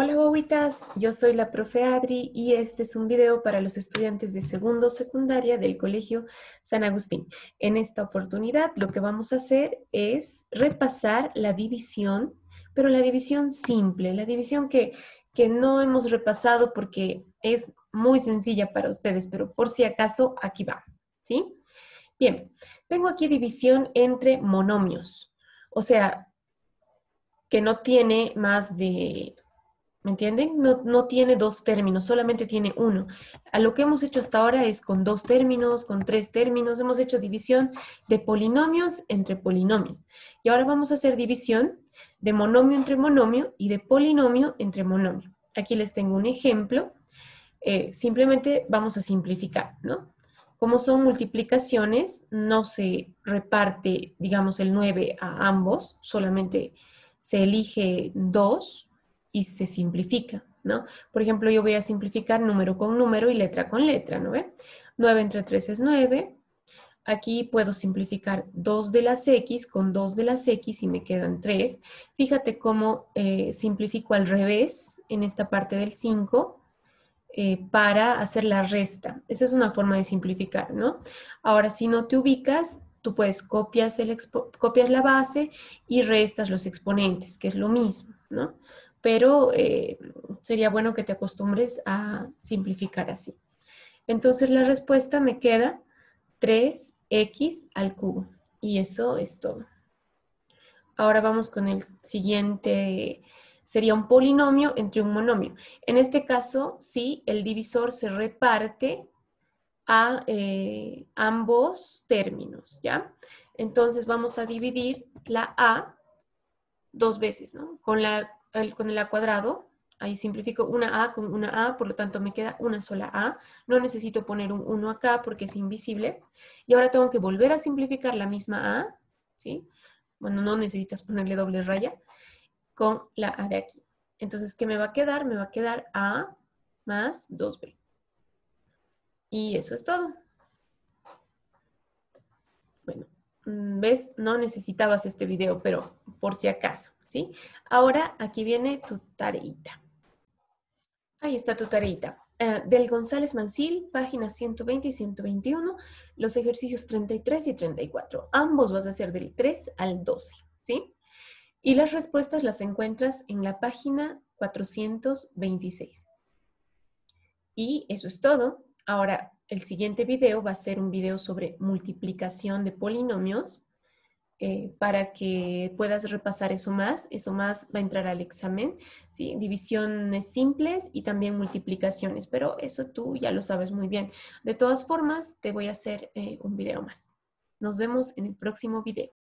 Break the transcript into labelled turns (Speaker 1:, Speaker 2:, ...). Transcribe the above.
Speaker 1: Hola bobitas, yo soy la profe Adri y este es un video para los estudiantes de segundo secundaria del Colegio San Agustín. En esta oportunidad lo que vamos a hacer es repasar la división, pero la división simple, la división que, que no hemos repasado porque es muy sencilla para ustedes, pero por si acaso aquí va, ¿sí? Bien, tengo aquí división entre monomios, o sea, que no tiene más de ¿Me entienden? No, tiene dos términos, solamente tiene uno. A lo que hemos hecho hasta ahora es con dos términos, con tres términos, hemos hecho división de polinomios entre polinomios. Y ahora vamos a hacer división de monomio entre monomio y de polinomio entre monomio. Aquí les tengo un ejemplo. Eh, simplemente vamos a simplificar, ¿no? Como son multiplicaciones, no se reparte, digamos, el 9 a ambos, solamente se elige 2 se simplifica, ¿no? Por ejemplo, yo voy a simplificar número con número y letra con letra, ¿no 9 entre 3 es 9. Aquí puedo simplificar 2 de las X con 2 de las X y me quedan 3. Fíjate cómo eh, simplifico al revés en esta parte del 5 eh, para hacer la resta. Esa es una forma de simplificar, ¿no? Ahora, si no te ubicas, tú puedes copiar el copias la base y restas los exponentes, que es lo mismo. Pero eh, sería bueno que te acostumbres a simplificar así. Entonces la respuesta me queda 3x al cubo y eso es todo. Ahora vamos con el siguiente, sería un polinomio entre un monomio. En este caso, sí, el divisor se reparte a eh, ambos términos, ¿ya? Entonces vamos a dividir la A dos veces, ¿no? Con la, con el A cuadrado, ahí simplifico una A con una A, por lo tanto me queda una sola A. No necesito poner un 1 acá porque es invisible. Y ahora tengo que volver a simplificar la misma A, ¿sí? Bueno, no necesitas ponerle doble raya, con la A de aquí. Entonces, ¿qué me va a quedar? Me va a quedar A más 2B. Y eso es todo. Bueno, mm, ves, no necesitabas este video, pero por si acaso, ¿sí? Ahora aquí viene tu tareita. Ahí está tu tareita. Ah, del González Mancil, páginas 120 y 121, los ejercicios 33 y 34. Ambos vas a hacer del 3 al 12, ¿sí? Y las respuestas las encuentras en la página 426. Y eso es todo. Ahora, el siguiente video va a ser un video sobre multiplicación de polinomios eh, para que puedas repasar eso más. Eso más va a entrar al examen, ¿sí? Divisiones simples y también multiplicaciones, pero eso tú ya lo sabes muy bien. De todas formas, te voy a hacer eh, un video más. Nos vemos en el próximo video.